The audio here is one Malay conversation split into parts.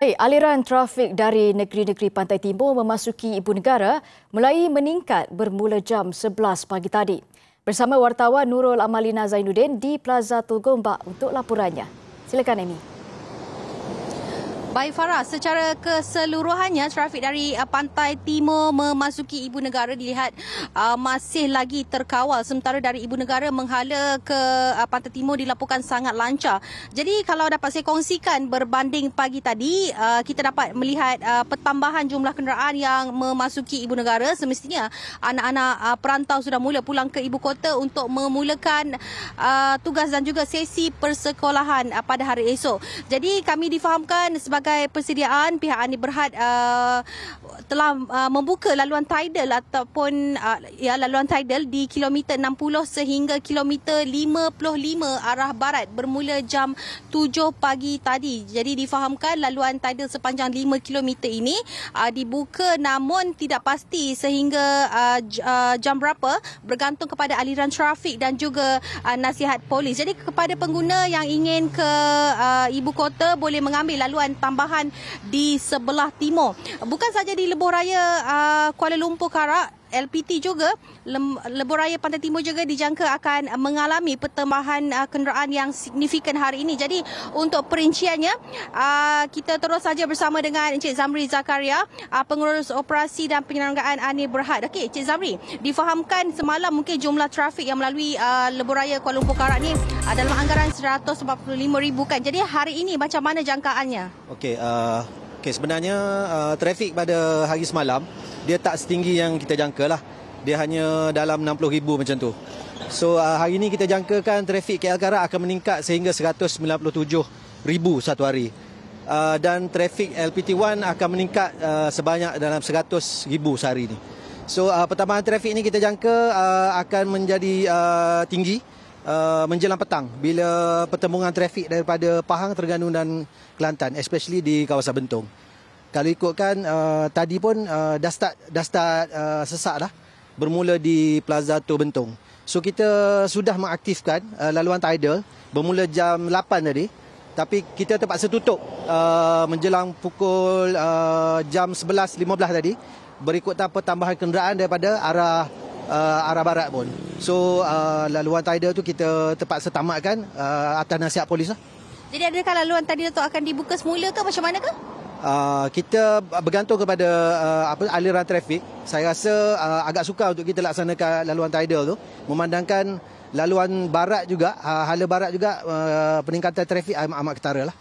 Baik, aliran trafik dari negeri-negeri pantai timur memasuki ibu negara mulai meningkat bermula jam 11 pagi tadi. Bersama wartawan Nurul Amalina Zainuddin di Plaza Tugombak untuk laporannya. Silakan Amy. Baik Farah, secara keseluruhannya trafik dari uh, pantai timur memasuki ibu negara dilihat uh, masih lagi terkawal sementara dari ibu negara menghala ke uh, pantai timur dilaporkan sangat lancar. Jadi kalau dapat saya kongsikan berbanding pagi tadi, uh, kita dapat melihat uh, pertambahan jumlah kenderaan yang memasuki ibu negara semestinya anak-anak uh, perantau sudah mula pulang ke ibu kota untuk memulakan uh, tugas dan juga sesi persekolahan uh, pada hari esok. Jadi kami difahamkan sebagai pelbagai persediaan pihak Ani Berhad uh, telah uh, membuka laluan tidal ataupun uh, ya laluan tidal di kilometer 60 sehingga kilometer 55 arah barat bermula jam 7 pagi tadi. Jadi difahamkan laluan tidal sepanjang 5 kilometer ini uh, dibuka namun tidak pasti sehingga uh, uh, jam berapa bergantung kepada aliran trafik dan juga uh, nasihat polis. Jadi kepada pengguna yang ingin ke uh, ibu kota boleh mengambil laluan tam- tambahan di sebelah timur. Bukan saja di Lebuh Raya uh, Kuala Lumpur Karak, LPT juga lebuh pantai timur juga dijangka akan mengalami pertambahan uh, kenderaan yang signifikan hari ini. Jadi untuk perinciannya uh, kita terus saja bersama dengan Encik Zamri Zakaria, uh, pengurus operasi dan penyelenggaraan Ani Berhad. Okey Encik Zamri, difahamkan semalam mungkin jumlah trafik yang melalui lebuh Kuala Lumpur Karak ini dalam anggaran 145,000 kan. Jadi hari ini macam mana jangkaannya? Okey, uh, Okey, sebenarnya uh, trafik pada hari semalam dia tak setinggi yang kita jangka lah. Dia hanya dalam 60,000 macam tu. So uh, hari ini kita jangkakan trafik KL Karak akan meningkat sehingga 197,000 satu hari. Uh, dan trafik LPT1 akan meningkat uh, sebanyak dalam 100,000 sehari ini. So uh, pertambahan trafik ini kita jangka uh, akan menjadi uh, tinggi. Uh, menjelang petang bila pertemuan trafik daripada Pahang, Terengganu dan Kelantan especially di kawasan Bentong. Kalau ikutkan uh, tadi pun uh, dah start dah start uh, sesak dah bermula di Plaza Tu Bentong. So kita sudah mengaktifkan uh, laluan tidal bermula jam 8 tadi tapi kita terpaksa tutup uh, menjelang pukul uh, jam 11.15 tadi berikutan pertambahan kenderaan daripada arah uh, arah barat pun. So uh, laluan tidal tu kita terpaksa tamatkan uh, atas nasihat polis lah. Jadi adakah laluan tadi tu akan dibuka semula ke macam mana ke? Uh, kita bergantung kepada uh, apa aliran trafik. Saya rasa uh, agak suka untuk kita laksanakan laluan tidal tu memandangkan laluan barat juga uh, hala barat juga uh, peningkatan trafik amat, amat ketara lah.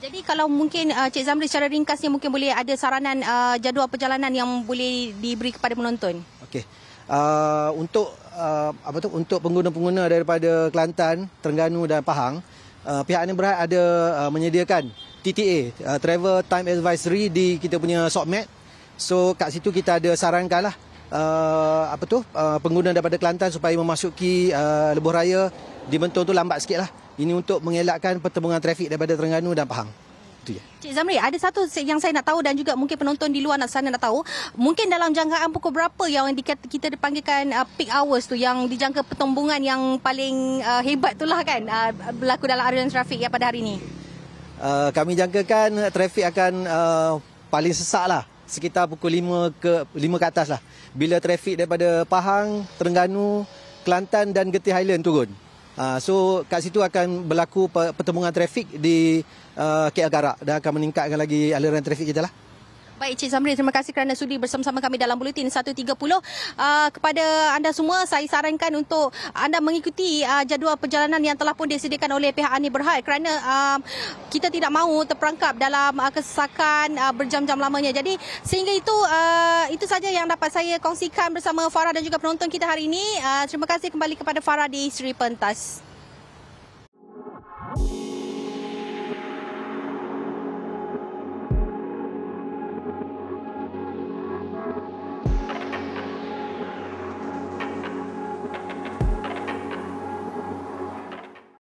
Jadi kalau mungkin uh, Cik Zamri secara ringkasnya mungkin boleh ada saranan uh, jadual perjalanan yang boleh diberi kepada penonton. Okey. Ah, untuk uh, apa tu untuk pengguna-pengguna daripada Kelantan, Terengganu dan Pahang, uh, pihak ini berhad ada uh, menyediakan TTA uh, Travel Time Advisory di kita punya SOCMED. So kat situ kita ada sarankanlah uh, apa tu uh, pengguna daripada Kelantan supaya memasuki uh, lebuh raya di Bentong tu lambat sikitlah. Ini untuk mengelakkan pertembungan trafik daripada Terengganu dan Pahang. Itu je. Cik Zamri, ada satu yang saya nak tahu dan juga mungkin penonton di luar nak sana nak tahu. Mungkin dalam jangkaan pukul berapa yang dikata, kita dipanggilkan uh, peak hours tu yang dijangka pertumbungan yang paling uh, hebat tu lah kan uh, berlaku dalam arus trafik pada hari ini? Uh, kami jangkakan trafik akan uh, paling sesak lah sekitar pukul 5 ke 5 ke atas lah. Bila trafik daripada Pahang, Terengganu, Kelantan dan Getih Highland turun. Ah, so kat situ akan berlaku pertemuan trafik di uh, ah, KL Garak dan akan meningkatkan lagi aliran trafik kita lah. Baik Cik Zamri, terima kasih kerana sudi bersama-sama kami dalam Bulutin 130. Uh, kepada anda semua, saya sarankan untuk anda mengikuti uh, jadual perjalanan yang telah pun disediakan oleh pihak Ani Berhad kerana um, kita tidak mahu terperangkap dalam uh, kesesakan uh, berjam-jam lamanya. Jadi sehingga itu, uh, itu saja yang dapat saya kongsikan bersama Farah dan juga penonton kita hari ini. Uh, terima kasih kembali kepada Farah di Sri Pentas.